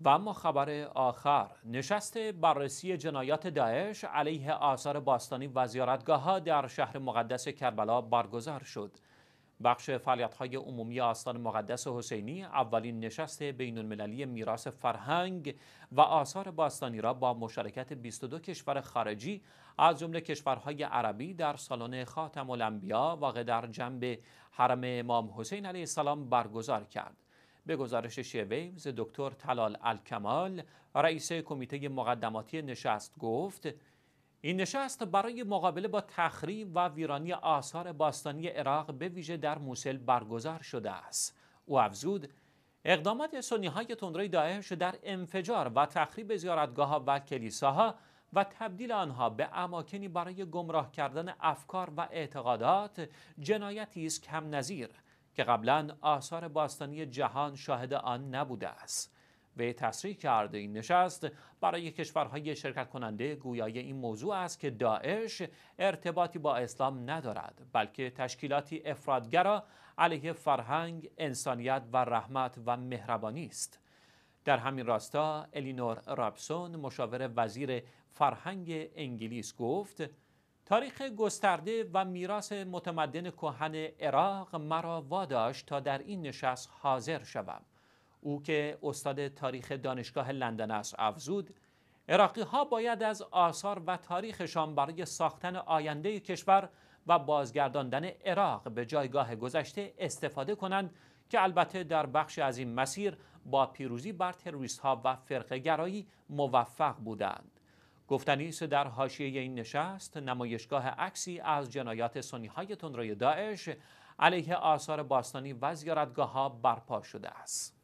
و اما خبر آخر نشست بررسی جنایات داعش علیه آثار باستانی و زیارتگاه ها در شهر مقدس کربلا برگزار شد بخش فعالیت های عمومی آستان مقدس حسینی اولین نشست بین المللی میراث فرهنگ و آثار باستانی را با مشارکت 22 کشور خارجی از جمله کشورهای عربی در سالن خاتم الانبیا واقع در جنب حرم امام حسین علیه السلام برگزار کرد. به گزارش شیویمز دکتر تلال الکمال رئیس کمیته مقدماتی نشست گفت این نشست برای مقابله با تخریب و ویرانی آثار باستانی عراق به ویژه در موسل برگزار شده است او افزود اقدامات سنی های تندروی داعش در انفجار و تخریب زیارتگاه ها و کلیساها و تبدیل آنها به اماکنی برای گمراه کردن افکار و اعتقادات جنایتی است کم نظیر که قبلا آثار باستانی جهان شاهد آن نبوده است به تصریح کرده این نشست برای کشورهای شرکت کننده گویای این موضوع است که داعش ارتباطی با اسلام ندارد بلکه تشکیلاتی افرادگرا علیه فرهنگ، انسانیت و رحمت و مهربانی است در همین راستا الینور رابسون مشاور وزیر فرهنگ انگلیس گفت تاریخ گسترده و میراث متمدن کهن عراق مرا واداشت تا در این نشست حاضر شوم او که استاد تاریخ دانشگاه لندن است افزود عراقی ها باید از آثار و تاریخشان برای ساختن آینده کشور و بازگرداندن عراق به جایگاه گذشته استفاده کنند که البته در بخش از این مسیر با پیروزی بر تروریست ها و فرقه گرایی موفق بودند گفتنی است در حاشیه این نشست نمایشگاه عکسی از جنایات سنی های تندروی داعش علیه آثار باستانی و زیارتگاه ها برپا شده است.